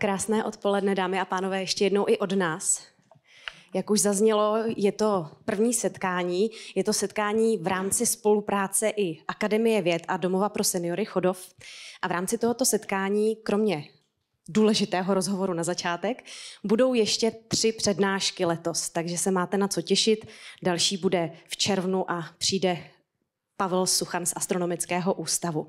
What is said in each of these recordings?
Krásné odpoledne, dámy a pánové, ještě jednou i od nás. Jak už zaznělo, je to první setkání. Je to setkání v rámci spolupráce i Akademie věd a Domova pro seniory Chodov. A v rámci tohoto setkání, kromě důležitého rozhovoru na začátek, budou ještě tři přednášky letos, takže se máte na co těšit. Další bude v červnu a přijde Pavel Suchan z Astronomického ústavu.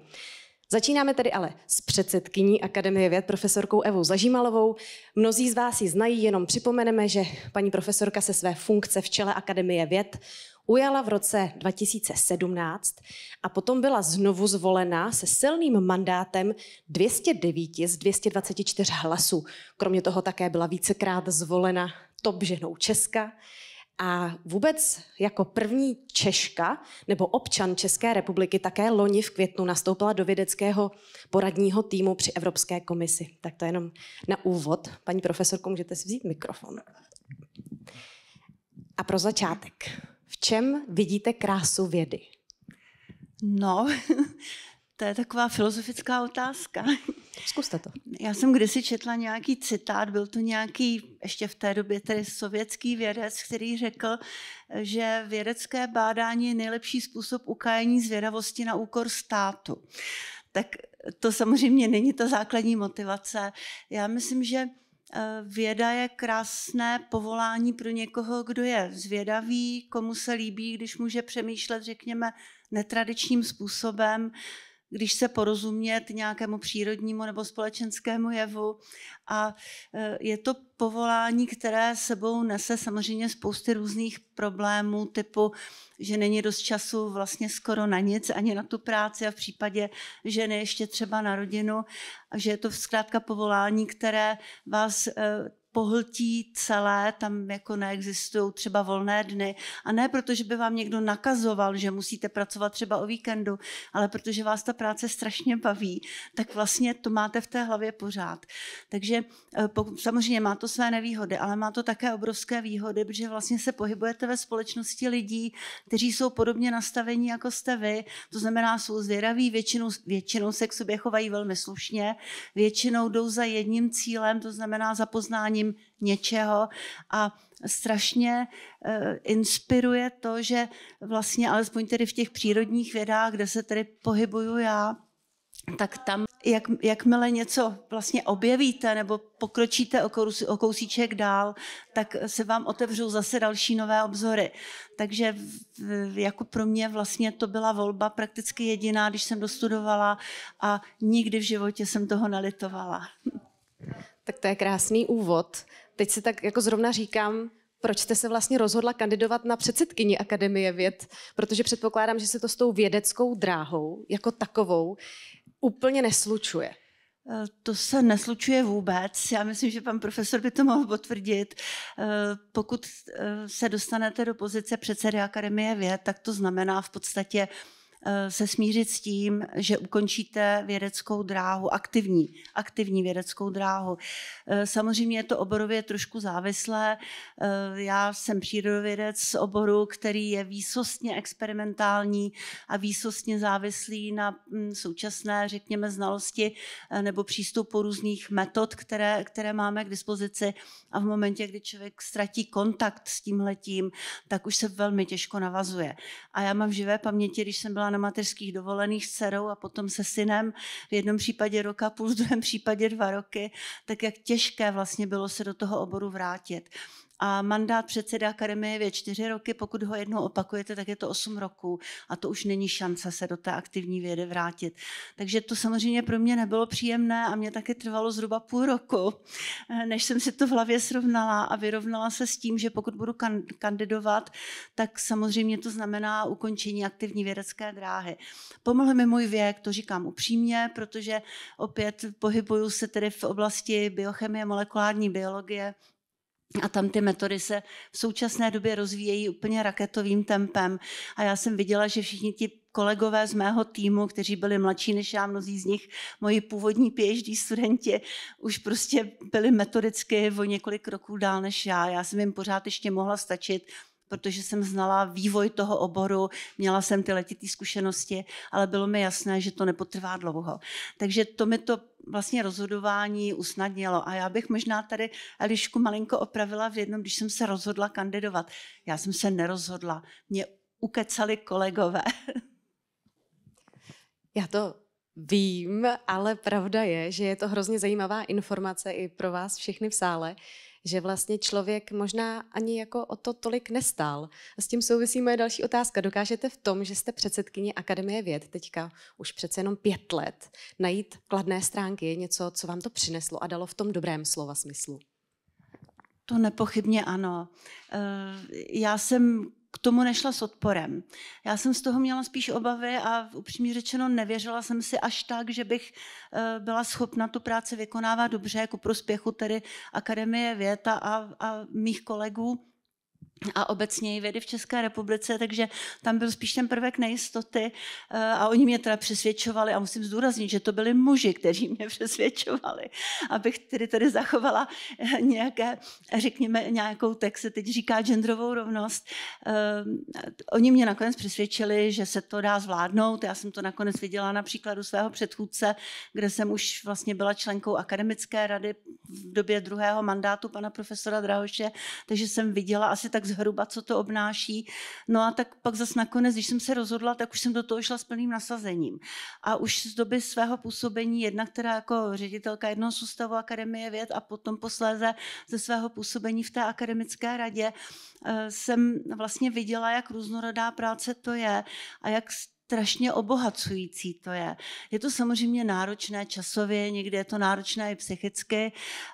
Začínáme tedy ale s předsedkyní Akademie věd profesorkou Evou Zažímalovou. Mnozí z vás ji znají, jenom připomeneme, že paní profesorka se své funkce v čele Akademie věd ujala v roce 2017 a potom byla znovu zvolena se silným mandátem 209 z 224 hlasů. Kromě toho také byla vícekrát zvolena top ženou Česka. A vůbec jako první Češka nebo občan České republiky také loni v květnu nastoupila do vědeckého poradního týmu při Evropské komisi. Tak to je jenom na úvod. Paní profesorko, můžete si vzít mikrofon. A pro začátek, v čem vidíte krásu vědy? No, To je taková filozofická otázka. Zkuste to. Já jsem kdysi četla nějaký citát, byl to nějaký, ještě v té době tedy sovětský vědec, který řekl, že vědecké bádání je nejlepší způsob ukájení zvědavosti na úkor státu. Tak to samozřejmě není ta základní motivace. Já myslím, že eh, Věda je krásné povolání pro někoho, kdo je zvědavý, komu se líbí, když může přemýšlet, řekněme, netradičním způsobem, když se porozumět nějakému přírodnímu nebo společenskému jevu. A e, je to povolání, které sebou nese samozřejmě spousty různých problémů, typu, že není dost času vlastně skoro na nic, ani na tu práci a v případě ženy ještě třeba na rodinu, a že je to zkrátka povolání, které vás e, pohltí celé, tam jako neexistují třeba volné dny. A ne proto, že by vám někdo nakazoval, že musíte pracovat třeba o víkendu, ale protože vás ta práce strašně baví, tak vlastně to máte v té hlavě pořád. Takže eh, samozřejmě má to své nevýhody, ale má to také obrovské výhody, protože vlastně se pohybujete ve společnosti lidí, kteří jsou podobně nastavení jako jste vy, to znamená, jsou zvědaví, většinou, většinou se k sobě chovají velmi slušně, většinou jdou za jedním cílem, to znamená za poznání vytvořením něčeho a strašně eh, inspiruje to, že vlastně alespoň tedy v těch přírodních vědách, kde se tedy pohybuju já, tak tam, jak, jakmile něco vlastně objevíte nebo pokročíte o, kous, o kousíček dál, tak se vám otevřou zase další nové obzory. Takže v, jako pro mě vlastně to byla volba prakticky jediná, když jsem dostudovala a nikdy v životě jsem toho nelitovala. Tak to je krásný úvod. Teď si tak jako zrovna říkám, proč jste se vlastně rozhodla kandidovat na předsedkyni Akademie věd, protože předpokládám, že se to s tou vědeckou dráhou jako takovou úplně neslučuje. Eh, to se neslučuje vůbec. Já myslím, že pan profesor by to mohl potvrdit. Eh, pokud eh, se dostanete do pozice předsedy Akademie věd, tak to znamená v podstatě Eh, se smířit s tím, že ukončíte vědeckou dráhu, aktivní, aktivní vědeckou dráhu. Eh, samozřejmě je to oborově trošku závislé. Eh, já jsem přírodovědec z oboru, který je výsostně experimentální a výsostně závislý na hm, současné, řekněme, znalosti nebo přístupu různých metod, které, které máme k dispozici. A v momentě, kdy člověk ztratí kontakt s tím letím, tak už se velmi těžko navazuje. A já mám v živé paměti, když jsem byla na mateřských dovolených s dcerou a potom se synem, v jednom případě roka půl, v druhém případě dva roky, tak jak těžké vlastně bylo se do toho oboru vrátit a mandát předsedy akademie je čtyři roky, pokud ho jednou opakujete, tak je to osm roků a to už není šance se do té aktivní vědy vrátit. Takže to samozřejmě pro mě nebylo příjemné a mě taky trvalo zhruba půl roku, eh, než jsem si to v hlavě srovnala a vyrovnala se s tím, že pokud budu kan- kandidovat, tak samozřejmě to znamená ukončení aktivní vědecké dráhy. Pomohl mi můj věk, to říkám upřímně, protože opět pohybuju se tedy v oblasti biochemie, molekulární biologie, a tam ty metody se v současné době rozvíjejí úplně raketovým tempem. A já jsem viděla, že všichni ti kolegové z mého týmu, kteří byli mladší než já, mnozí z nich, moji původní PhD studenti, už prostě byli metodicky o několik roků dál než já. Já jsem jim pořád ještě mohla stačit, protože jsem znala vývoj toho oboru, měla jsem ty letitý zkušenosti, ale bylo mi jasné, že to nepotrvá dlouho. Takže to mi to vlastně rozhodování usnadnilo. A já bych možná tady Elišku malinko opravila v jednom, když jsem se rozhodla kandidovat. Já jsem se nerozhodla. Mě ukecali kolegové. Já to vím, ale pravda je, že je to hrozně zajímavá informace i pro vás všechny v sále, že vlastně člověk možná ani jako o to tolik nestál. A s tím souvisí moje další otázka. Dokážete v tom, že jste předsedkyně Akademie věd teďka už přece jenom pět let, najít kladné stránky, něco, co vám to přineslo a dalo v tom dobrém slova smyslu? To nepochybně ano. Eh, já jsem k tomu nešla s odporem. Já jsem z toho měla spíš obavy a upřímně řečeno nevěřila jsem si až tak, že bych eh, byla schopna tu práci vykonávat dobře, jako prospěchu tedy Akademie věta a, a mých kolegů a obecně i vědy v České republice, takže tam byl spíš ten prvek nejistoty eh, a oni mě teda přesvědčovali a musím zdůraznit, že to byli muži, kteří mě přesvědčovali, abych tedy tady zachovala eh, nějaké, řekněme, nějakou, text, se teď říká, genderovou rovnost. Eh, oni mě nakonec přesvědčili, že se to dá zvládnout. Já jsem to nakonec viděla na příkladu svého předchůdce, kde jsem už vlastně byla členkou akademické rady v době druhého mandátu pana profesora Drahoše, takže jsem viděla asi tak zhruba, co to obnáší. No a tak pak zase nakonec, když jsem se rozhodla, tak už jsem do toho šla s plným nasazením. A už z doby svého působení, jedna, která jako ředitelka jednoho z Akademie věd a potom posléze ze svého působení v té akademické radě, eh, jsem vlastně viděla, jak různorodá práce to je a jak strašně obohacující to je. Je to samozřejmě náročné časově, někdy je to náročné i psychicky,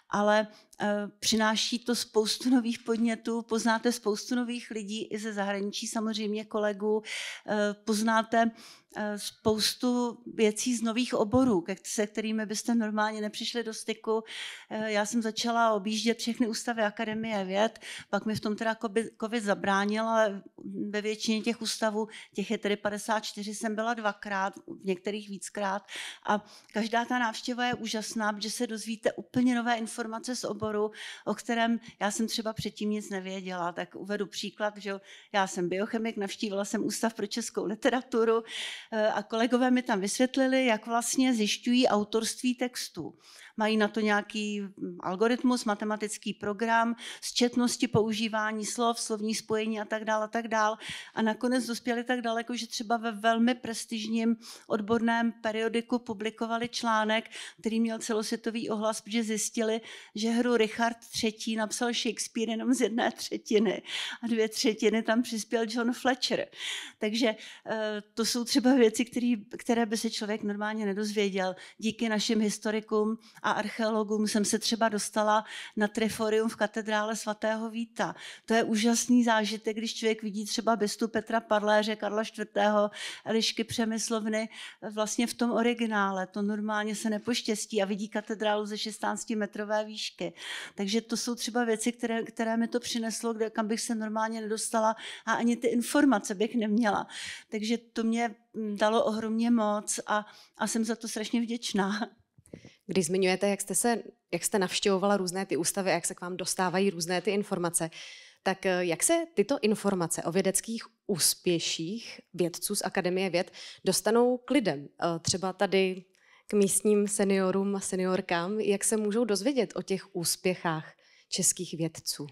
ale eh, přináší to spoustu nových podnětů, poznáte spoustu nových lidí i ze zahraničí, samozřejmě kolegů, eh, poznáte eh, spoustu věcí z nových oborů, se kterými byste normálně nepřišli do styku. Já jsem začala objíždět všechny ústavy Akademie věd, pak mi v tom teda COVID zabránil, ale ve většině těch ústavů, těch je tedy 54, jsem byla dvakrát, v některých víckrát a každá ta návštěva je úžasná, protože se dozvíte úplně nové informace informace z oboru, o kterém já jsem třeba předtím nic nevěděla. Tak uvedu příklad, že já jsem biochemik, navštívila jsem Ústav pro českou literaturu eh, a kolegové mi tam vysvětlili, jak vlastně zjišťují autorství textů mají na to nějaký mm, algoritmus, matematický program, zčetnosti používání slov, slovní spojení a tak dále a tak dále. A nakonec dospěli tak daleko, že třeba ve velmi prestižním odborném periodiku publikovali článek, který měl celosvětový ohlas, protože zjistili, že hru Richard III. napsal Shakespeare jenom z jedné třetiny a dvě třetiny tam přispěl John Fletcher. Takže eh, to jsou třeba věci, které by se člověk normálně nedozvěděl díky našim historikům a archeologům jsem se třeba dostala na triforium v katedrále svatého Víta. To je úžasný zážitek, když člověk vidí třeba bystu Petra Parléře, Karla IV., Elišky Přemyslovny eh, vlastně v tom originále. To normálně se nepoštěstí a vidí katedrálu ze 16 metrové výšky. Takže to jsou třeba věci, které, které mi to přineslo, kde, kam bych se normálně nedostala a ani ty informace bych neměla. Takže to mě mm, dalo ohromně moc a, a jsem za to strašně vděčná. Když zmiňujete, jak jste, se, jak jste navštěvovala různé ty ústavy a jak se k vám dostávají různé ty informace, tak eh, jak se tyto informace o vědeckých úspěších vědců z Akademie věd dostanou k lidem? Eh, třeba tady k místním seniorům a seniorkám, jak se můžou dozvědět o těch úspěchách českých vědců?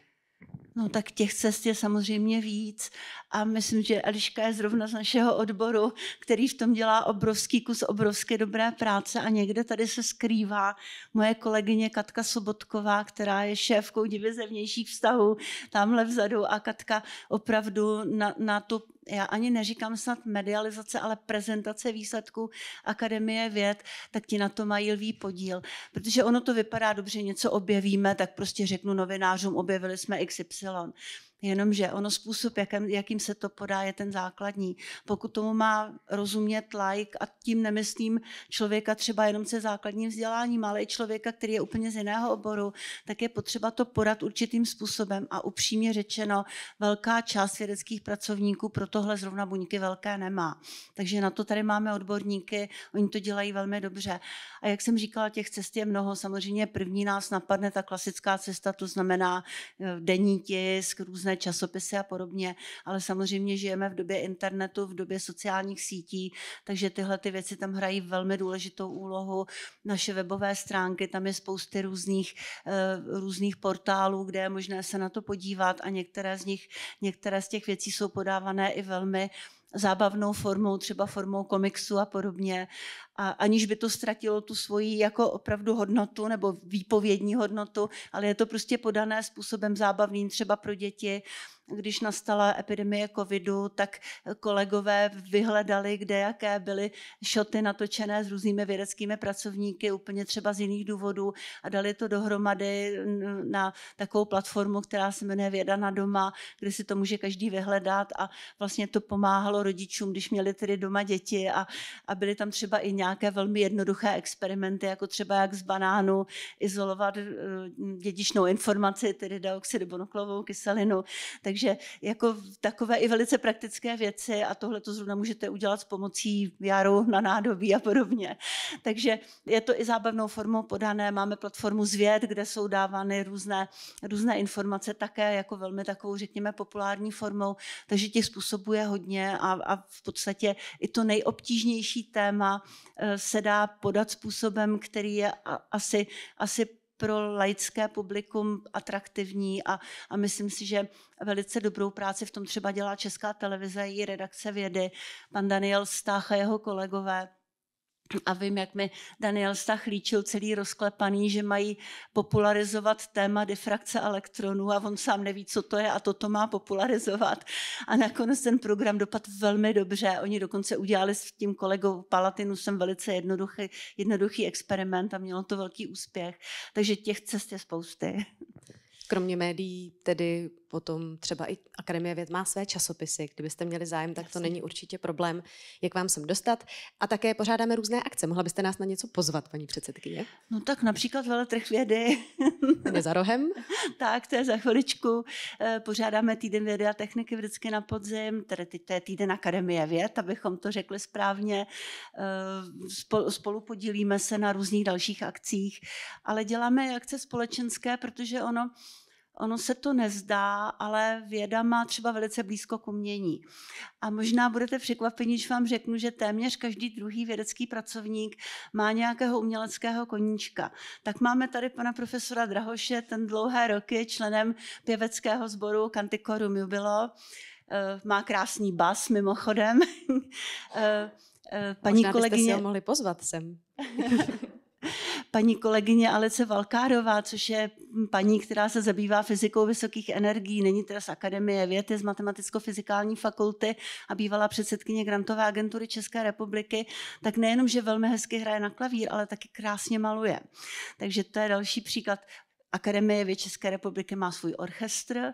No tak těch cest je samozřejmě víc a myslím, že Eliška je zrovna z našeho odboru, který v tom dělá obrovský kus obrovské dobré práce a někde tady se skrývá moje kolegyně Katka Sobotková, která je šéfkou divize vnějších vztahů tamhle vzadu a Katka opravdu na, na tu já ani neříkám snad medializace, ale prezentace výsledků Akademie věd, tak ti na to mají lvý podíl. Protože ono to vypadá dobře, něco objevíme, tak prostě řeknu novinářům, objevili jsme XY. Jenomže ono způsob, jakým, jakým se to podá, je ten základní. Pokud tomu má rozumět like a tím nemyslím člověka třeba jenom se základním vzděláním, ale i člověka, který je úplně z jiného oboru, tak je potřeba to podat určitým způsobem a upřímně řečeno, velká část vědeckých pracovníků pro tohle zrovna buňky velké nemá. Takže na to tady máme odborníky, oni to dělají velmi dobře. A jak jsem říkala, těch cest je mnoho. Samozřejmě první nás napadne ta klasická cesta, to znamená e, denní tisk, různé různé časopisy a podobně, ale samozřejmě žijeme v době internetu, v době sociálních sítí, takže tyhle ty věci tam hrají velmi důležitou úlohu. Naše webové stránky, tam je spousty různých, eh, různých portálů, kde je možné se na to podívat a některé z nich, některé z těch věcí jsou podávané i velmi zábavnou formou, třeba formou komiksu a podobně, a aniž by to ztratilo tu svoji jako opravdu hodnotu nebo výpovědní hodnotu, ale je to prostě podané způsobem zábavným třeba pro děti když nastala epidemie covidu, tak kolegové vyhledali, kde jaké byly šoty natočené s různými vědeckými pracovníky, úplně třeba z jiných důvodů a dali to dohromady na takovou platformu, která se jmenuje Věda na doma, kde si to může každý vyhledat a vlastně to pomáhalo rodičům, když měli tedy doma děti a, a byly tam třeba i nějaké velmi jednoduché experimenty, jako třeba jak z banánu izolovat e, dědičnou informaci, tedy deoxiribonukleovou kyselinu. Tak takže jako takové i velice praktické věci a tohle to zrovna můžete udělat s pomocí jaru na nádobí a podobně. Takže je to i zábavnou formou podané. Máme platformu Zvěd, kde jsou dávány různé, různé informace také jako velmi takovou, řekněme, populární formou. Takže těch způsobů je hodně a, a v podstatě i to nejobtížnější téma eh, se dá podat způsobem, který je asi, asi pro laické publikum atraktivní a, a myslím si, že velice dobrou práci v tom třeba dělá Česká televize, její redakce vědy, pan Daniel Stácha a jeho kolegové a vím, jak mi Daniel Stach líčil celý rozklepaný, že mají popularizovat téma difrakce elektronů a on sám neví, co to je a toto má popularizovat. A nakonec ten program dopadl velmi dobře. Oni dokonce udělali s tím kolegou jsem velice jednoduchý, jednoduchý experiment a mělo to velký úspěch. Takže těch cest je spousty. Kromě médií tedy Potom třeba i Akademie věd má své časopisy. Kdybyste měli zájem, tak to není určitě problém, jak vám sem dostat. A také pořádáme různé akce. Mohla byste nás na něco pozvat, paní předsedkyně? No tak například veletrh vědy. Je za rohem? tak, to je za chviličku. Eh, pořádáme týden vědy a techniky vždycky na podzim, tedy teď to je týden Akademie věd, abychom to řekli správně. Eh, spolu podílíme se na různých dalších akcích, ale děláme akce společenské, protože ono ono se to nezdá, ale věda má třeba velice blízko k umění. A možná budete překvapeni, když vám řeknu, že téměř každý druhý vědecký pracovník má nějakého uměleckého koníčka. Tak máme tady pana profesora Drahoše, ten dlouhé roky členem pěveckého sboru Kantikorum Jubilo. Eh, má krásný bas mimochodem. Eh, eh, paní Možná kolegyně... si ho mohli pozvat sem. paní kolegyně Alece Valkárová, což je paní, která se zabývá fyzikou vysokých energií, není teda z Akademie věd, je z Matematicko-fyzikální fakulty a bývala předsedkyně Grantové agentury České republiky, tak nejenom, že velmi hezky hraje na klavír, ale taky krásně maluje. Takže to je další příklad. Akademie věd České republiky má svůj orchestr,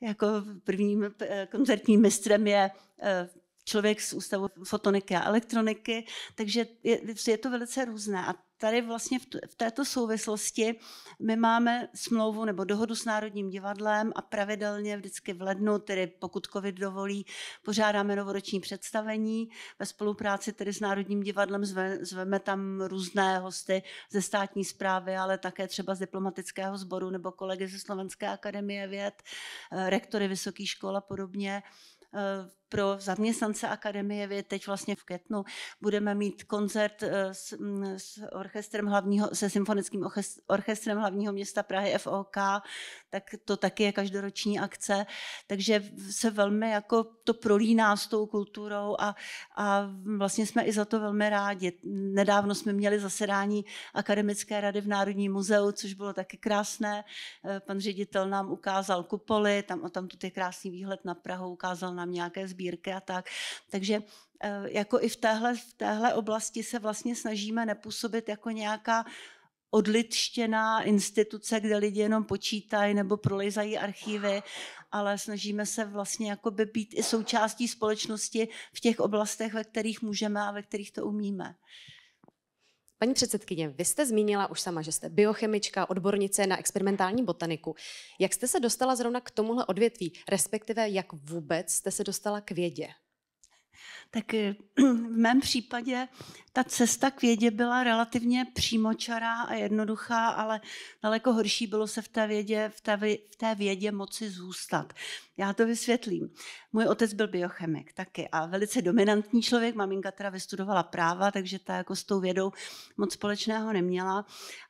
jako prvním eh, koncertním mistrem je eh, člověk z Ústavu fotoniky a elektroniky, takže je, je to velice různé. A tady vlastně v, v této souvislosti my máme smlouvu nebo dohodu s Národním divadlem a pravidelně vždycky v lednu, tedy pokud covid dovolí, pořádáme novoroční představení. Ve spolupráci tedy s Národním divadlem zve, zveme tam různé hosty ze státní zprávy, ale také třeba z diplomatického sboru nebo kolegy ze Slovenské akademie věd, eh, rektory vysokých škol a podobně eh, pro zaměstnance Akademie věd. Teď vlastně v květnu budeme mít koncert eh, s, mm, s orchestrem hlavního, se symfonickým orchestrem hlavního města Prahy FOK, tak to taky je každoroční akce. Takže se velmi jako to prolíná s tou kulturou a, a vlastně jsme i za to velmi rádi. Nedávno jsme měli zasedání Akademické rady v Národním muzeu, což bylo taky krásné. Eh, pan ředitel nám ukázal kupoly, tam, tam tu je krásný výhled na Prahu, ukázal nám nějaké zbytky sbírky a tak. Takže eh, jako i v téhle, v téhle oblasti se vlastně snažíme nepůsobit jako nějaká odlitštěná instituce, kde lidi jenom počítají nebo prolejzají archivy, ale snažíme se vlastně jakoby být i součástí společnosti v těch oblastech, ve kterých můžeme a ve kterých to umíme. Paní předsedkyně, vy jste zmínila už sama, že jste biochemička, odbornice na experimentální botaniku. Jak jste se dostala zrovna k tomuhle odvětví, respektive jak vůbec jste se dostala k vědě? Tak eh, v mém případě ta cesta k vědě byla relativně přímočará a jednoduchá, ale daleko horší bylo se v té vědě, v té, v té vědě moci zůstat. Já to vysvětlím. Můj otec byl biochemik taky a velice dominantní člověk. Maminka teda vystudovala práva, takže ta jako s tou vědou moc společného neměla.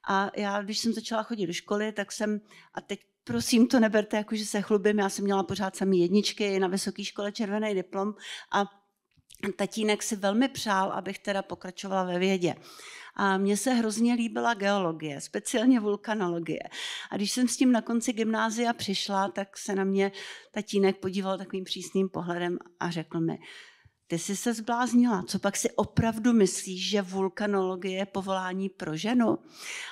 A já, když jsem začala chodit do školy, tak jsem, a teď prosím, to neberte jako, že se chlubím, já jsem měla pořád samý jedničky na vysoké škole červený diplom a tatínek si velmi přál, abych teda pokračovala ve vědě. A mně se hrozně líbila geologie, speciálně vulkanologie. A když jsem s tím na konci gymnázia přišla, tak se na mě tatínek podíval takovým přísným pohledem a řekl mi, ty jsi se zbláznila, co pak si opravdu myslíš, že vulkanologie je povolání pro ženu?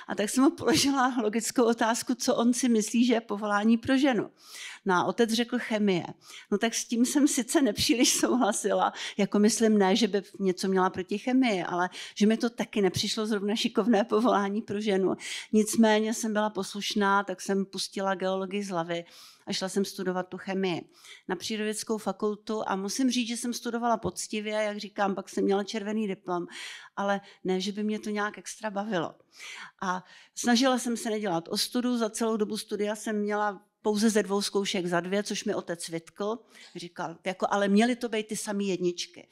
A tak jsem mu položila logickou otázku, co on si myslí, že je povolání pro ženu. No a otec řekl chemie. No tak s tím jsem sice nepříliš souhlasila, jako myslím ne, že by něco měla proti chemii, ale že mi to taky nepřišlo zrovna šikovné povolání pro ženu. Nicméně jsem byla poslušná, tak jsem pustila geologii z hlavy a šla jsem studovat tu chemii na přírodovědskou fakultu a musím říct, že jsem studovala poctivě, jak říkám, pak jsem měla červený diplom, ale ne, že by mě to nějak extra bavilo. A snažila jsem se nedělat ostudu, za celou dobu studia jsem měla pouze ze dvou zkoušek za dvě, což mi otec vytkl. Říkal, jako, ale měly to být ty samé jedničky.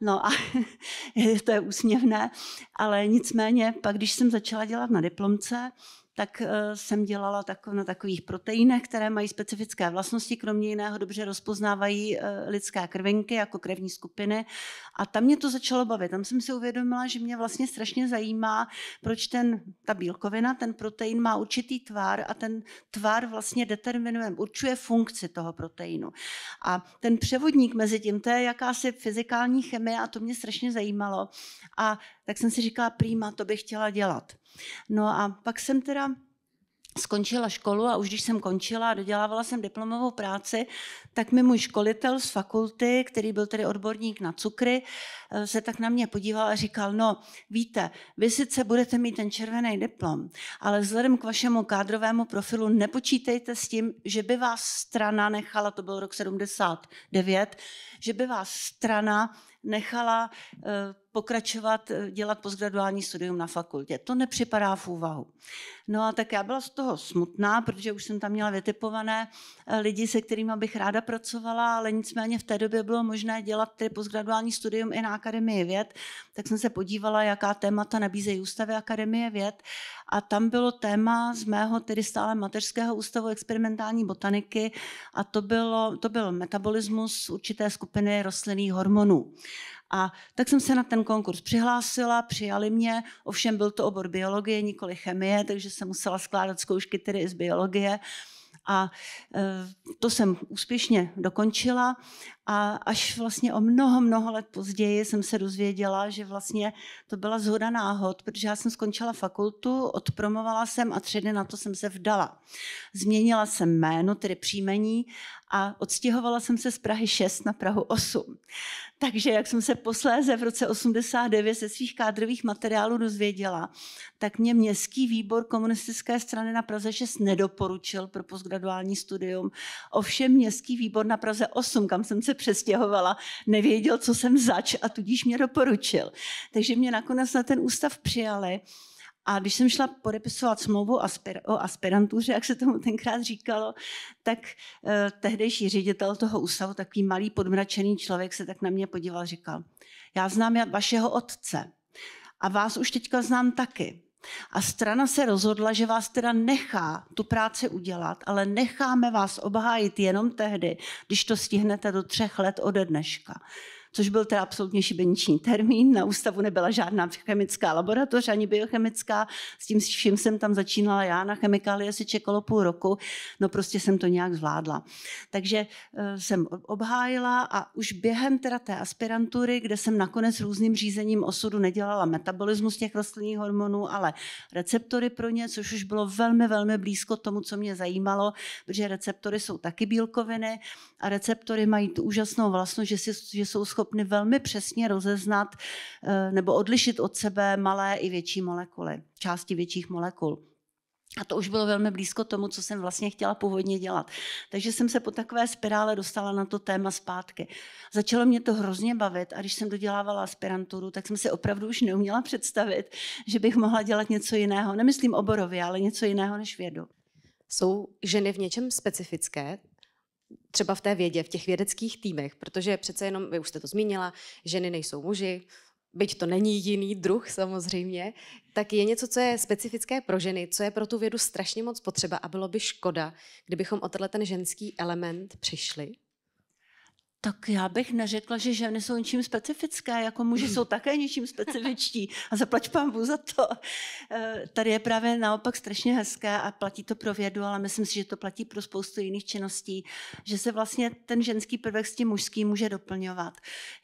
No a to je úsměvné, ale nicméně pak, když jsem začala dělat na diplomce, tak eh, jsem dělala na takových proteinech, které mají specifické vlastnosti, kromě jiného dobře rozpoznávají eh, lidské krvinky jako krevní skupiny. A tam mě to začalo bavit. Tam jsem si uvědomila, že mě vlastně strašně zajímá, proč ten, ta bílkovina, ten protein má určitý tvar a ten tvar vlastně determinuje, určuje funkci toho proteinu. A ten převodník mezi tím, to je jakási fyzikální chemie a to mě strašně zajímalo. A tak jsem si říkala, prýma, to bych chtěla dělat. No a pak jsem teda skončila školu a už když jsem končila a dodělávala jsem diplomovou práci, tak mi můj školitel z fakulty, který byl tedy odborník na cukry, eh, se tak na mě podíval a říkal, no víte, vy sice budete mít ten červený diplom, ale vzhledem k vašemu kádrovému profilu nepočítejte s tím, že by vás strana nechala, to byl rok 79, že by vás strana nechala eh, pokračovat, eh, dělat postgraduální studium na fakultě. To nepřipadá v úvahu. No a tak já byla z toho smutná, protože už jsem tam měla vytipované eh, lidi, se kterými bych ráda pracovala, ale nicméně v té době bylo možné dělat tedy postgraduální studium i na Akademii věd, tak jsem se podívala, jaká témata nabízejí ústavy Akademie věd a tam bylo téma z mého tedy stále mateřského ústavu experimentální botaniky a to, bylo, to byl metabolismus určité skupiny rostlinných hormonů. A tak jsem se na ten konkurs přihlásila, přijali mě, ovšem byl to obor biologie, nikoli chemie, takže jsem musela skládat zkoušky tedy z biologie. A e, to jsem úspěšně dokončila a až vlastně o mnoho, mnoho let později jsem se dozvěděla, že vlastně to byla zhoda náhod, protože já jsem skončila fakultu, odpromovala jsem a tři dny na to jsem se vdala. Změnila jsem jméno, tedy příjmení a odstěhovala jsem se z Prahy 6 na Prahu 8. Takže jak jsem se posléze v roce 89 ze svých kádrových materiálů dozvěděla, tak mě městský výbor komunistické strany na Praze 6 nedoporučil pro postgraduální studium. Ovšem městský výbor na Praze 8, kam jsem se přestěhovala, nevěděl, co jsem zač a tudíž mě doporučil. Takže mě nakonec na ten ústav přijali. A když jsem šla podepisovat smlouvu asper, o aspirantuře, jak se tomu tenkrát říkalo, tak eh, tehdejší ředitel toho ústavu, takový malý podmračený člověk, se tak na mě podíval, říkal, já znám vašeho otce a vás už teďka znám taky. A strana se rozhodla, že vás teda nechá tu práci udělat, ale necháme vás obhájit jenom tehdy, když to stihnete do třech let ode dneška což byl teda absolutně šibeniční termín. Na ústavu nebyla žádná chemická laboratoř ani biochemická. S tím vším jsem tam začínala já na chemikálie asi čekalo půl roku. No prostě jsem to nějak zvládla. Takže eh, jsem obhájila a už během teda té aspirantury, kde jsem nakonec různým řízením osudu nedělala metabolismus těch rostlinných hormonů, ale receptory pro ně, což už bylo velmi, velmi blízko tomu, co mě zajímalo, protože receptory jsou taky bílkoviny a receptory mají tu úžasnou vlastnost, že, si, že jsou schopné schopny velmi přesně rozeznat eh, nebo odlišit od sebe malé i větší molekuly, části větších molekul. A to už bylo velmi blízko tomu, co jsem vlastně chtěla původně dělat. Takže jsem se po takové spirále dostala na to téma zpátky. Začalo mě to hrozně bavit a když jsem dodělávala aspiranturu, tak jsem si opravdu už neuměla představit, že bych mohla dělat něco jiného. Nemyslím oborově, ale něco jiného než vědu. Jsou ženy v něčem specifické? třeba v té vědě, v těch vědeckých týmech, protože přece jenom, vy už jste to zmínila, ženy nejsou muži, byť to není jiný druh samozřejmě, tak je něco, co je specifické pro ženy, co je pro tu vědu strašně moc potřeba a bylo by škoda, kdybychom o tenhle ten ženský element přišli. Tak já bych neřekla, že ženy jsou něčím specifické, jako muži jsou také něčím specifičtí a zaplať pán za to. Eh, tady je právě naopak strašně hezké a platí to pro vědu, ale myslím si, že to platí pro spoustu jiných činností, že se vlastně ten ženský prvek s tím mužským může doplňovat.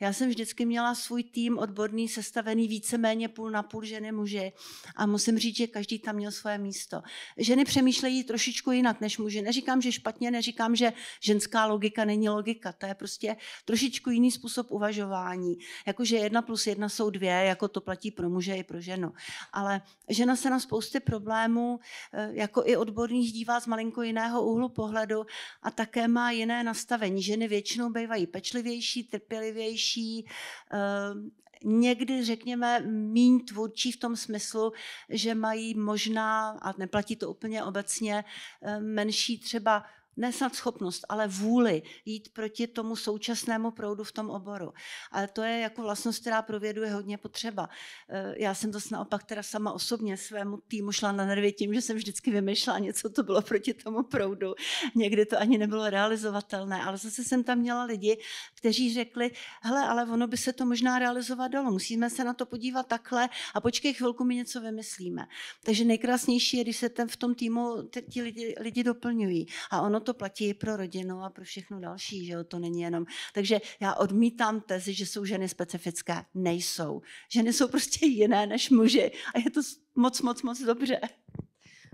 Já jsem vždycky měla svůj tým odborný sestavený víceméně půl na půl ženy muži a musím říct, že každý tam měl svoje místo. Ženy přemýšlejí trošičku jinak než muži. Neříkám, že špatně, neříkám, že ženská logika není logika, to je prostě prostě trošičku jiný způsob uvažování. Jakože jedna plus jedna jsou dvě, jako to platí pro muže i pro ženu. Ale žena se na spousty problémů, eh, jako i odborných, dívá z malinko jiného úhlu pohledu a také má jiné nastavení. Ženy většinou bývají pečlivější, trpělivější, eh, někdy, řekněme, míň tvůrčí v tom smyslu, že mají možná, a neplatí to úplně obecně, eh, menší třeba nesnad schopnost, ale vůli jít proti tomu současnému proudu v tom oboru. Ale to je jako vlastnost, která pro vědu je hodně potřeba. Eh, já jsem to naopak teda sama osobně svému týmu šla na nervy tím, že jsem vždycky vymýšlela něco, to bylo proti tomu proudu. Někdy to ani nebylo realizovatelné, ale zase jsem tam měla lidi, kteří řekli, hele, ale ono by se to možná realizovat dalo, musíme se na to podívat takhle a počkej chvilku, my něco vymyslíme. Takže nejkrásnější je, když se ten v tom týmu ti lidi, lidi doplňují. A ono to platí i pro rodinu a pro všechno další, že jo? to není jenom. Takže já odmítám tezi, že jsou ženy specifické. Nejsou. Ženy jsou prostě jiné než muži a je to moc, moc, moc dobře.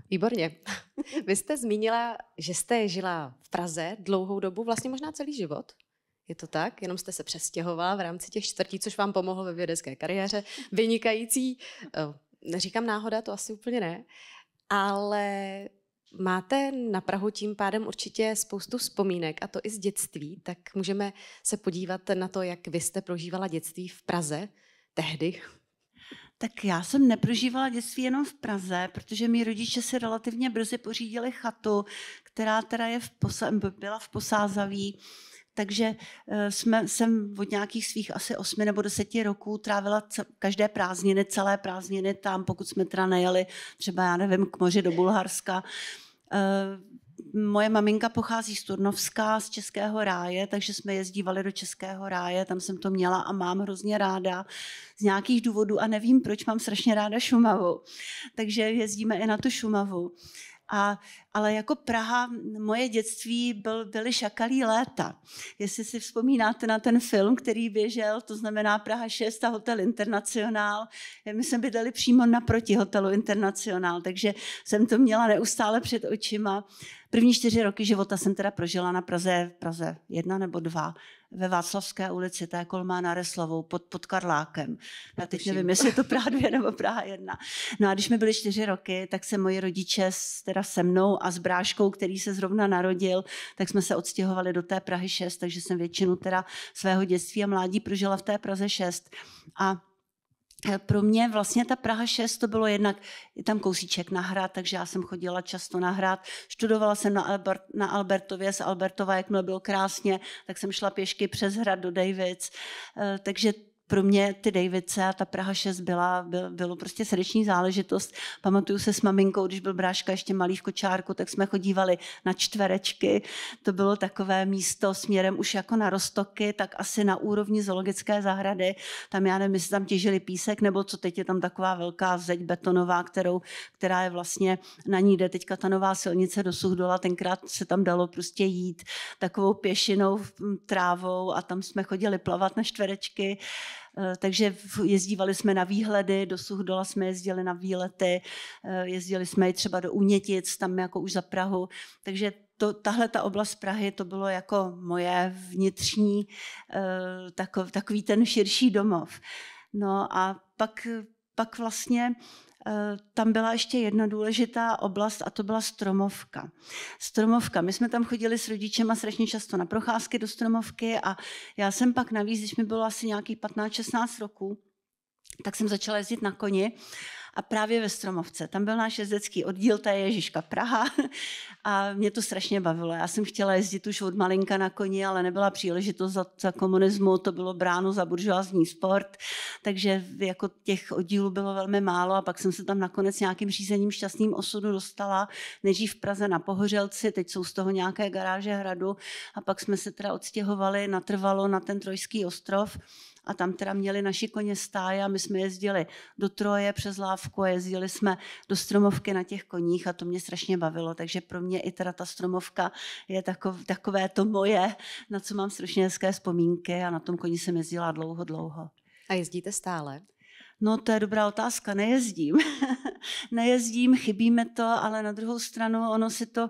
Výborně. Vy jste zmínila, že jste žila v Praze dlouhou dobu, vlastně možná celý život. Je to tak? Jenom jste se přestěhovala v rámci těch čtvrtí, což vám pomohlo ve vědecké kariéře. Vynikající, eh, neříkám náhoda, to asi úplně ne, ale Máte na Prahu tím pádem určitě spoustu vzpomínek, a to i z dětství, tak můžeme se podívat na to, jak vy jste prožívala dětství v Praze tehdy. Tak já jsem neprožívala dětství jenom v Praze, protože mi rodiče si relativně brzy pořídili chatu, která teda je v posa- byla v Posázaví takže eh, jsme, jsem od nějakých svých asi osmi nebo deseti roků trávila každé prázdniny, celé prázdniny tam, pokud jsme teda nejeli třeba, já nevím, k moři do Bulharska. Eh, moje maminka pochází z Turnovska, z Českého ráje, takže jsme jezdívali do Českého ráje, tam jsem to měla a mám hrozně ráda z nějakých důvodů a nevím, proč mám strašně ráda Šumavu. Takže jezdíme i na tu Šumavu. A, ale jako Praha, moje dětství byl, byly šakalí léta. Jestli si vzpomínáte na ten film, který běžel, to znamená Praha 6 a Hotel Internacionál. My jsme bydleli přímo naproti Hotelu Internacionál, takže jsem to měla neustále před očima. První čtyři roky života jsem teda prožila na Praze, Praze jedna nebo dva, ve Václavské ulici, to je kolmá na Reslovou, pod, pod Karlákem. Já teď nevím, jestli je to Praha 2 nebo Praha 1. No a když mi byly čtyři roky, tak se moji rodiče s, teda se mnou a s bráškou, který se zrovna narodil, tak jsme se odstěhovali do té Prahy 6, takže jsem většinu teda svého dětství a mládí prožila v té Praze 6. A Eh, pro mě vlastně ta Praha 6 to bylo jednak, je tam kousíček na hrad, takže já jsem chodila často na hrad. Študovala jsem na, Albert, na Albertově, z Albertova, jakmile bylo krásně, tak jsem šla pěšky přes hrad do Davids. Eh, takže pro mě ty Davidce a ta Praha 6 byla, byl, bylo prostě srdeční záležitost. Pamatuju se s maminkou, když byl bráška ještě malý v kočárku, tak jsme chodívali na čtverečky. To bylo takové místo směrem už jako na Rostoky, tak asi na úrovni zoologické zahrady. Tam já nevím, jestli tam těžili písek, nebo co teď je tam taková velká zeď betonová, kterou, která je vlastně, na ní jde teďka ta nová silnice do Suchdola, tenkrát se tam dalo prostě jít takovou pěšinou, trávou a tam jsme chodili plavat na čtverečky. Eh, takže jezdívali jsme na výhledy, do Suchdola jsme jezdili na výlety, eh, jezdili jsme i třeba do Unětic, tam jako už za Prahu, takže to, tahle ta oblast Prahy, to bylo jako moje vnitřní, eh, takový ten širší domov. No a pak, pak vlastně Eh, tam byla ještě jedna důležitá oblast a to byla stromovka. Stromovka. My jsme tam chodili s a strašně často na procházky do stromovky a já jsem pak navíc, když mi bylo asi nějakých 15-16 roků, tak jsem začala jezdit na koni a právě ve Stromovce. Tam byl náš jezdecký oddíl, ta je Ježíška Praha a mě to strašně bavilo. Já jsem chtěla jezdit už od malinka na koni, ale nebyla příležitost za, za komunismu, to bylo bráno za buržoázní sport, takže jako těch oddílů bylo velmi málo a pak jsem se tam nakonec nějakým řízením šťastným osudu dostala, nejdřív v Praze na Pohořelci, teď jsou z toho nějaké garáže hradu a pak jsme se teda odstěhovali natrvalo na ten Trojský ostrov a tam teda měli naši koně stáje a my jsme jezdili do Troje přes Lávku a jezdili jsme do Stromovky na těch koních a to mě strašně bavilo, takže pro mě i teda ta Stromovka je takov, takové to moje, na co mám strašně hezké vzpomínky a na tom koni jsem jezdila dlouho, dlouho. A jezdíte stále? No to je dobrá otázka, nejezdím. nejezdím, Chybíme to, ale na druhou stranu ono si to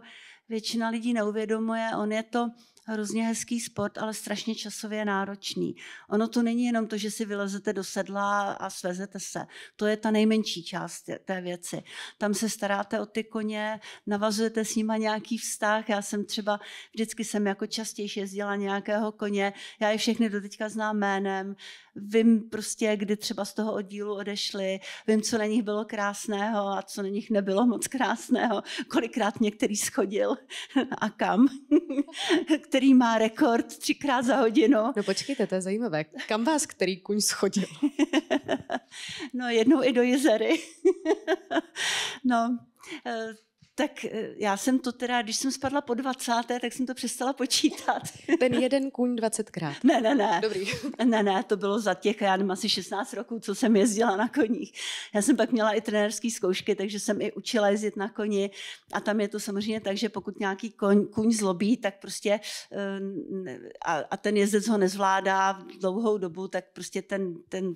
většina lidí neuvědomuje, on je to hrozně hezký sport, ale strašně časově náročný. Ono to není jenom to, že si vylezete do sedla a svezete se. To je ta nejmenší část té věci. Tam se staráte o ty koně, navazujete s nima nějaký vztah. Já jsem třeba, vždycky jsem jako častější jezdila nějakého koně. Já je všechny teďka znám jménem. Vím prostě, kdy třeba z toho oddílu odešli. Vím, co na nich bylo krásného a co na nich nebylo moc krásného. Kolikrát některý schodil a kam. který má rekord třikrát za hodinu. No počkejte, to je zajímavé. Kam vás který kuň schodil? no jednou i do jezery. no, eh, tak eh, já jsem to teda, když jsem spadla po 20, tak jsem to přestala počítat. Ten jeden kůň 20krát. Ne, ne, ne. Dobrý. Ne, ne, to bylo za těch, já nevím, asi 16 roků, co jsem jezdila na koních. Já jsem pak měla i trenérské zkoušky, takže jsem i učila jezdit na koni a tam je to samozřejmě tak, že pokud nějaký koň, kůň zlobí, tak prostě eh, a, a ten jezdec ho nezvládá dlouhou dobu, tak prostě ten, ten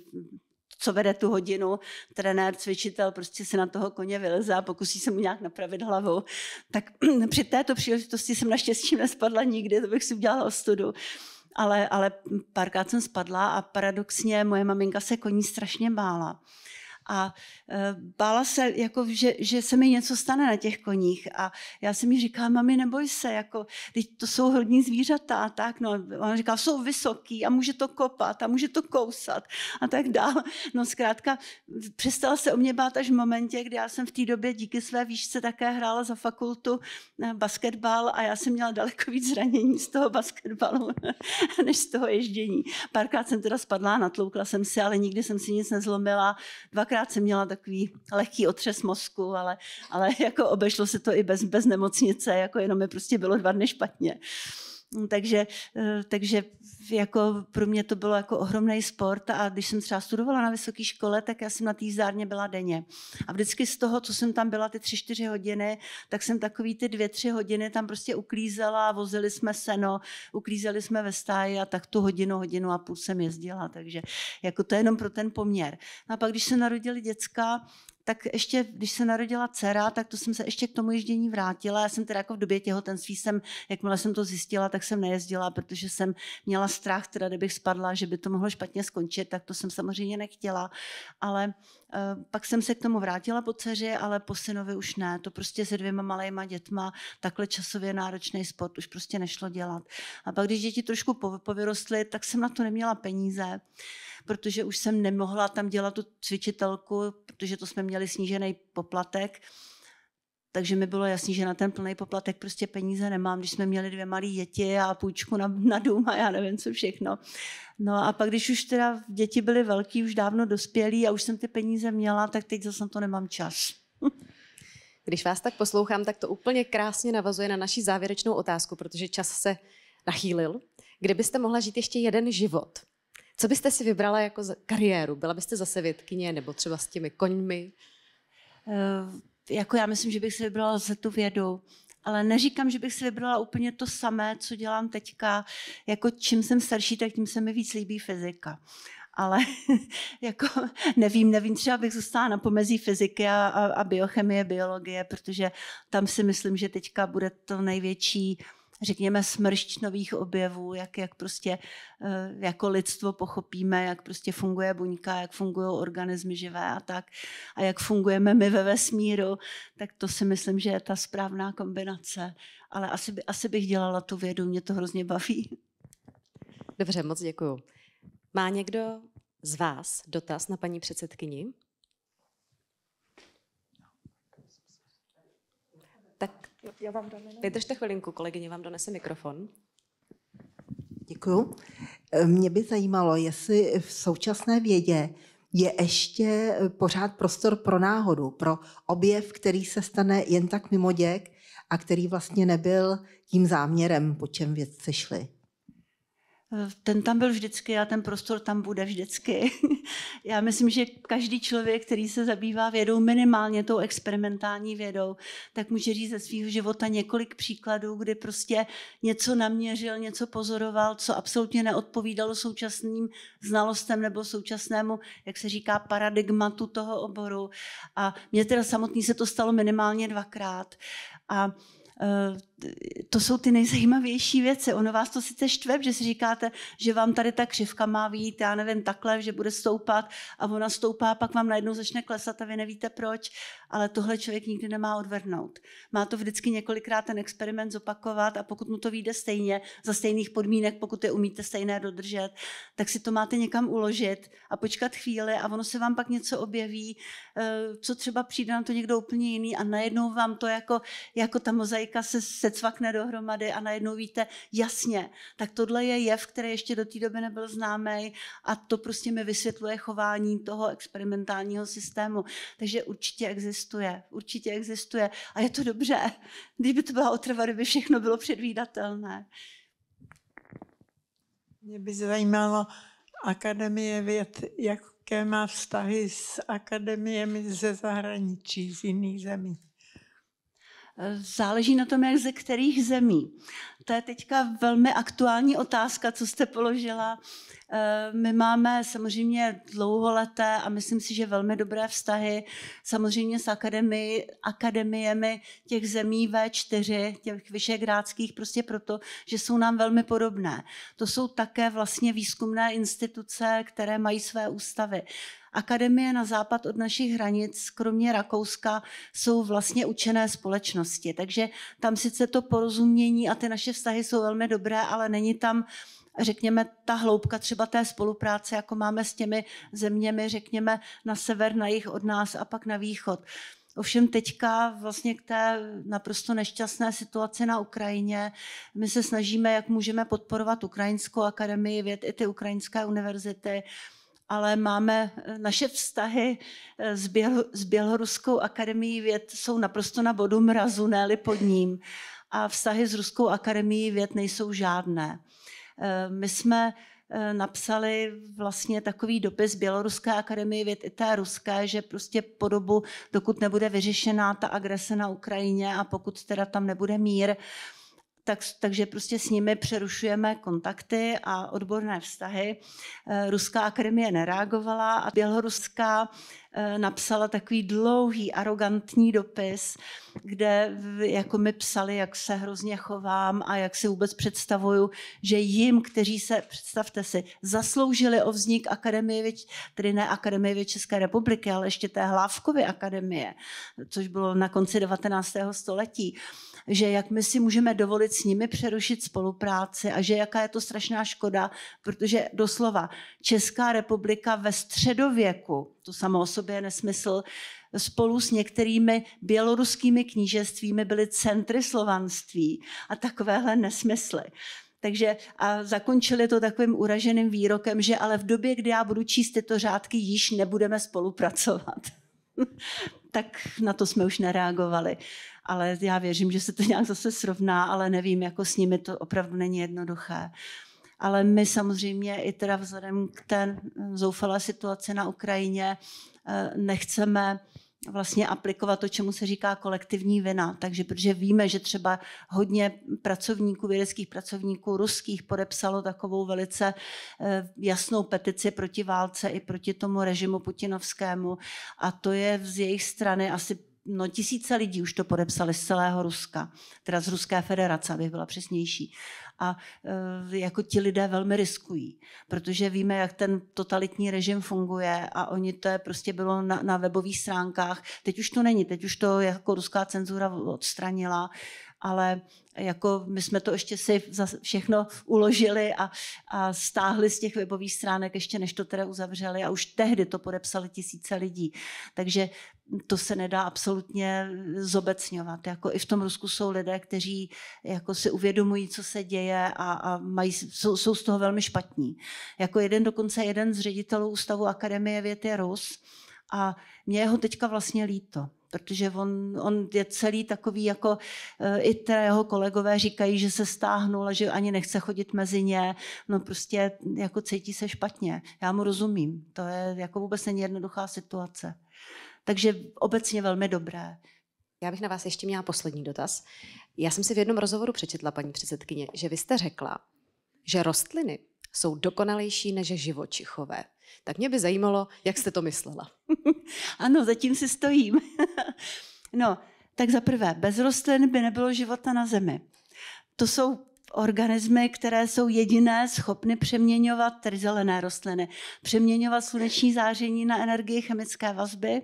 co vede tu hodinu, trenér, cvičitel, prostě se na toho koně vyleze a pokusí se mu nějak napravit hlavu. Tak při této příležitosti jsem naštěstí nespadla nikdy, to bych si udělala studu, Ale, ale párkrát jsem spadla a paradoxně moje maminka se koní strašně bála a eh, bála se, jako, že, že se mi něco stane na těch koních. A já jsem jí říkala, mami, neboj se, jako, teď to jsou hodní zvířata a tak. No, ona říkala, jsou vysoký a může to kopat a může to kousat a tak dál. No zkrátka přestala se o mě bát až v momentě, kdy já jsem v té době díky své výšce také hrála za fakultu eh, basketbal a já jsem měla daleko víc zranění z toho basketbalu než z toho ježdění. Párkrát jsem teda spadla, natloukla jsem se, ale nikdy jsem si nic nezlomila. Dvakrát párkrát jsem měla takový lehký otřes mozku, ale, ale jako obešlo se to i bez, bez nemocnice, jako jenom mi prostě bylo dva dny špatně. Hm, takže, eh, takže jako pro mě to bylo jako ohromný sport a když jsem třeba studovala na vysoké škole, tak já jsem na té zárně byla denně. A vždycky z toho, co jsem tam byla ty tři, čtyři hodiny, tak jsem takový ty dvě, tři hodiny tam prostě uklízela, vozili jsme seno, uklízeli jsme ve stáji a tak tu hodinu, hodinu a půl jsem jezdila, takže jako to je jenom pro ten poměr. No a pak, když se narodili děcka, tak ještě, když se narodila dcera, tak to jsem se ještě k tomu ježdění vrátila. Já jsem teda jako v době těhotenství jsem, jakmile jsem to zjistila, tak jsem nejezdila, protože jsem měla strach, teda kdybych spadla, že by to mohlo špatně skončit, tak to jsem samozřejmě nechtěla. Ale uh, pak jsem se k tomu vrátila po dceři, ale po synovi už ne. To prostě se dvěma malejma dětma, takhle časově náročný sport už prostě nešlo dělat. A pak, když děti trošku povyrostly, tak jsem na to neměla peníze protože už jsem nemohla tam dělat tu cvičitelku, protože to jsme měli snížený poplatek takže mi bylo jasný, že na ten plný poplatek prostě peníze nemám, když jsme měli dvě malé děti a půjčku na, na dům a já nevím co všechno. No a pak, když už teda děti byly velký, už dávno dospělí a už jsem ty peníze měla, tak teď zase na to nemám čas. Když vás tak poslouchám, tak to úplně krásně navazuje na naši závěrečnou otázku, protože čas se nachýlil. Kdybyste mohla žít ještě jeden život, co byste si vybrala jako kariéru? Byla byste zase větkyně nebo třeba s těmi koňmi? Uh jako já myslím, že bych si vybrala za tu vědu, ale neříkám, že bych si vybrala úplně to samé, co dělám teďka. Jako čím jsem starší, tak tím se mi víc líbí fyzika. Ale jako nevím, nevím, třeba bych zůstala na pomezí fyziky a, a, a biochemie, biologie, protože tam si myslím, že teďka bude to největší uh, řekněme, smršť nových objevů, jak, jak prostě eh, jako lidstvo pochopíme, jak prostě funguje buňka, jak fungují organismy živé a tak, a jak fungujeme my ve vesmíru, tak to si myslím, že je ta správná kombinace. Ale asi, by, asi bych dělala tu vědu, mě to hrozně baví. Dobře, moc děkuju. Má někdo z vás dotaz na paní předsedkyni? Tak já vám dám Vydržte chvilinku, kolegyně vám donese mikrofon. Děkuju. E, mě by zajímalo, jestli v současné vědě je ještě e, pořád prostor pro náhodu, pro objev, který se stane jen tak mimo děk a který vlastně nebyl tím záměrem, po čem vědci šli ten tam byl vždycky a ten prostor tam bude vždycky. Já myslím, že každý člověk, který se zabývá vědou, minimálně tou experimentální vědou, tak může říct ze svého života několik příkladů, kdy prostě něco naměřil, něco pozoroval, co absolutně neodpovídalo současným znalostem nebo současnému, jak se říká, paradigmatu toho oboru. A mně teda samotný se to stalo minimálně dvakrát. A Eh, to jsou ty nejzajímavější věci. Ono vás to sice štve, že si říkáte, že vám tady ta křivka má vít, já nevím, takhle, že bude stoupat a ona stoupá, pak vám najednou začne klesat a vy nevíte proč, ale tohle člověk nikdy nemá odvrhnout. Má to vždycky několikrát ten experiment zopakovat a pokud mu to vyjde stejně, za stejných podmínek, pokud je umíte stejné dodržet, tak si to máte někam uložit a počkat chvíli a ono se vám pak něco objeví, eh, co třeba přijde na to někdo úplně jiný a najednou vám to jako, jako ta mozaika mozaika se cvakne dohromady a najednou víte, jasně, tak tohle je jev, který ještě do té doby nebyl známý a to prostě mi vysvětluje chování toho experimentálního systému. Takže určitě existuje, určitě existuje a je to dobře. Když by to byla otrva, kdyby všechno bylo předvídatelné. Mě by zajímalo, Akademie věd, jaké má vztahy s akademiemi ze zahraničí, z jiných zemí? Záleží na tom, jak ze kterých zemí. To je teďka velmi aktuální otázka, co jste položila. Eh, my máme samozřejmě dlouholeté a myslím si, že velmi dobré vztahy samozřejmě s akademii, akademiemi těch zemí V4, těch vyšegrádských, prostě proto, že jsou nám velmi podobné. To jsou také vlastně výzkumné instituce, které mají své ústavy akademie na západ od našich hranic, kromě Rakouska, jsou vlastně učené společnosti. Takže tam sice to porozumění a ty naše vztahy jsou velmi dobré, ale není tam řekněme, ta hloubka třeba té spolupráce, jako máme s těmi zeměmi, řekněme, na sever, na jich od nás a pak na východ. Ovšem teďka vlastně k té naprosto nešťastné situaci na Ukrajině. My se snažíme, jak můžeme podporovat Ukrajinskou akademii věd i ty ukrajinské univerzity ale máme eh, naše vztahy eh, s, Běl, s Běloruskou akademií věd jsou naprosto na bodu mrazu, ne pod ním. A vztahy s Ruskou akademií věd nejsou žádné. Eh, my jsme napsali vlastně takový dopis Běloruské akademii věd i té ruské, že prostě po dobu, dokud nebude vyřešená ta agrese na Ukrajině a pokud teda tam nebude mír, tak, takže prostě s nimi přerušujeme kontakty a odborné vztahy. Eh, Ruská akademie nereagovala a běloruská eh, napsala takový dlouhý, arrogantní dopis, kde jako mi psali, jak se hrozně chovám a jak si vůbec představuju, že jim, kteří se, představte si, zasloužili o vznik Akademie, tedy ne Akademie České republiky, ale ještě té Hlávkovy akademie, což bylo na konci 19. století, že jak my si můžeme dovolit s nimi přerušit spolupráci a že jaká je to strašná škoda, protože doslova Česká republika ve středověku, to samo o sobě je nesmysl, spolu s některými běloruskými knížestvími byly centry slovanství a takovéhle nesmysly. Takže a zakončili to takovým uraženým výrokem, že ale v době, kdy já budu číst tyto řádky, již nebudeme spolupracovat. tak na to jsme už nereagovali ale já věřím, že se to nějak zase srovná, ale nevím, jako s nimi to opravdu není jednoduché. Ale my samozřejmě i teda vzhledem k té eh, zoufalé situaci na Ukrajině eh, nechceme vlastně aplikovat to, čemu se říká kolektivní vina. Takže protože víme, že třeba hodně pracovníků, vědeckých pracovníků ruských podepsalo takovou velice eh, jasnou petici proti válce i proti tomu režimu putinovskému. A to je z jejich strany asi no, tisíce lidí už to podepsali z celého Ruska, teda z Ruské federace, abych byla přesnější. A e, jako ti lidé velmi riskují, protože víme, jak ten totalitní režim funguje a oni to je prostě bylo na, na webových stránkách. Teď už to není, teď už to jako ruská cenzura odstranila ale jako my jsme to ještě si všechno uložili a, a stáhli z těch webových stránek, ještě než to teda uzavřeli a už tehdy to podepsali tisíce lidí. Takže to se nedá absolutně zobecňovat. Jako i v tom Rusku jsou lidé, kteří jako si uvědomují, co se děje a, a mají, jsou, jsou z toho velmi špatní. Jako jeden dokonce jeden z ředitelů Ústavu Akademie věd je Rus a mě jeho teďka vlastně líto, protože on, on je celý takový, jako eh, i té jeho kolegové říkají, že se stáhnul a že ani nechce chodit mezi ně, no prostě jako cítí se špatně. Já mu rozumím, to je jako vůbec není jednoduchá situace. Takže obecně velmi dobré. Já bych na vás ještě měla poslední dotaz. Já jsem si v jednom rozhovoru přečetla, paní předsedkyně, že vy jste řekla, že rostliny jsou dokonalejší než živočichové. Tak mě by zajímalo, jak jste to myslela. ano, zatím si stojím. no, tak za prvé, bez rostlin by nebylo života na Zemi. To jsou organismy, které jsou jediné schopny přeměňovat, tedy zelené rostliny, přeměňovat sluneční záření na energii chemické vazby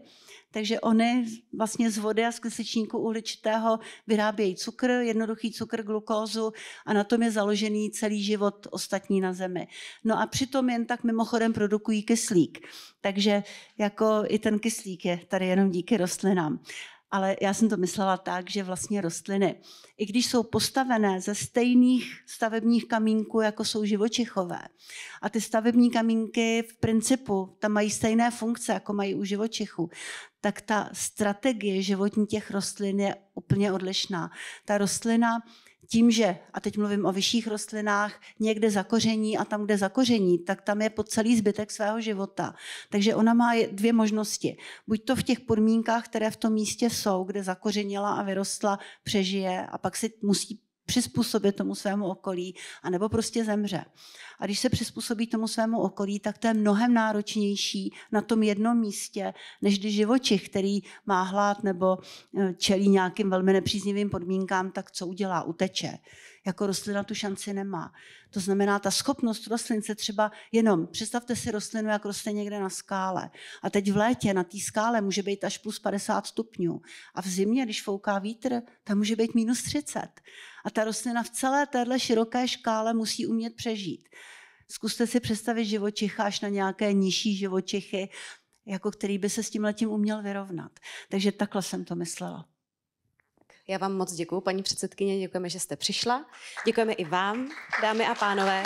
takže oni vlastně z vody a z kysličníku uhličitého vyrábějí cukr, jednoduchý cukr, glukózu a na tom je založený celý život ostatní na Zemi. No a přitom jen tak mimochodem produkují kyslík. Takže jako i ten kyslík je tady jenom díky rostlinám ale já jsem to myslela tak, že vlastně rostliny, i když jsou postavené ze stejných stavebních kamínků, jako jsou živočichové, a ty stavební kamínky v principu tam mají stejné funkce, jako mají u živočichů, tak ta strategie životní těch rostlin je úplně odlišná. Ta rostlina tím, že, a teď mluvím o vyšších rostlinách, někde zakoření a tam, kde zakoření, tak tam je po celý zbytek svého života. Takže ona má dvě možnosti. Buď to v těch podmínkách, které v tom místě jsou, kde zakořenila a vyrostla, přežije a pak si musí přizpůsobit tomu svému okolí, anebo prostě zemře. A když se přizpůsobí tomu svému okolí, tak to je mnohem náročnější na tom jednom místě, než když živočich, který má hlad nebo eh, čelí nějakým velmi nepříznivým podmínkám, tak co udělá? Uteče jako rostlina tu šanci nemá. To znamená, ta schopnost rostlin se třeba jenom, představte si rostlinu, jak roste někde na skále. A teď v létě na té skále může být až plus 50 stupňů. A v zimě, když fouká vítr, tam může být minus 30. A ta rostlina v celé téhle široké škále musí umět přežít. Zkuste si představit živočicha až na nějaké nižší živočichy, jako který by se s tím letím uměl vyrovnat. Takže takhle jsem to myslela. Já vám moc děkuji, paní předsedkyně, děkujeme, že jste přišla. Děkujeme i vám, dámy a pánové.